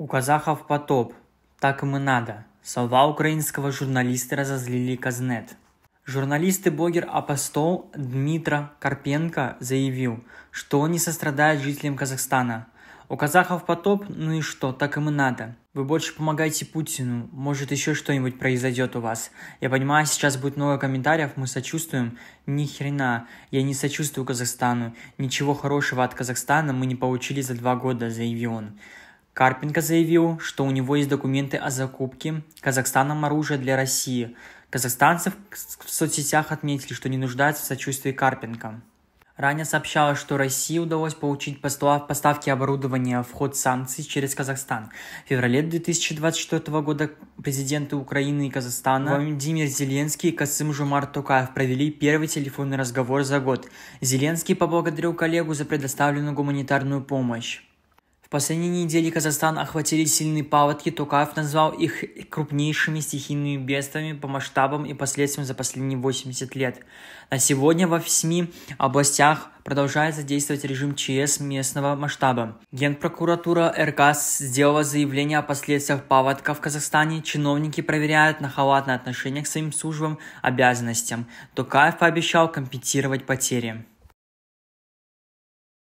У казахов потоп. Так им и надо. Слова украинского журналиста разозлили Казнет. Журналист и блогер Апостол Дмитра Карпенко заявил, что он не сострадает жителям Казахстана. У казахов потоп, ну и что, так им и надо. Вы больше помогайте Путину, может еще что-нибудь произойдет у вас. Я понимаю, сейчас будет много комментариев, мы сочувствуем. Ни хрена, я не сочувствую Казахстану. Ничего хорошего от Казахстана мы не получили за два года, заявил он. Карпенко заявил, что у него есть документы о закупке Казахстаном оружия для России. Казахстанцы в соцсетях отметили, что не нуждаются в сочувствии Карпенко. Ранее сообщалось, что России удалось получить поставки оборудования в ход санкций через Казахстан. В феврале 2024 года президенты Украины и Казахстана Владимир Зеленский и Касым Жумар Тукаев провели первый телефонный разговор за год. Зеленский поблагодарил коллегу за предоставленную гуманитарную помощь последние недели Казахстан охватили сильные паводки, Токаев назвал их крупнейшими стихийными бедствиями по масштабам и последствиям за последние 80 лет. На сегодня во всеми областях продолжается действовать режим ЧС местного масштаба. Генпрокуратура РК сделала заявление о последствиях паводка в Казахстане. Чиновники проверяют на халатное отношение к своим службам обязанностям. Токаев пообещал компенсировать потери.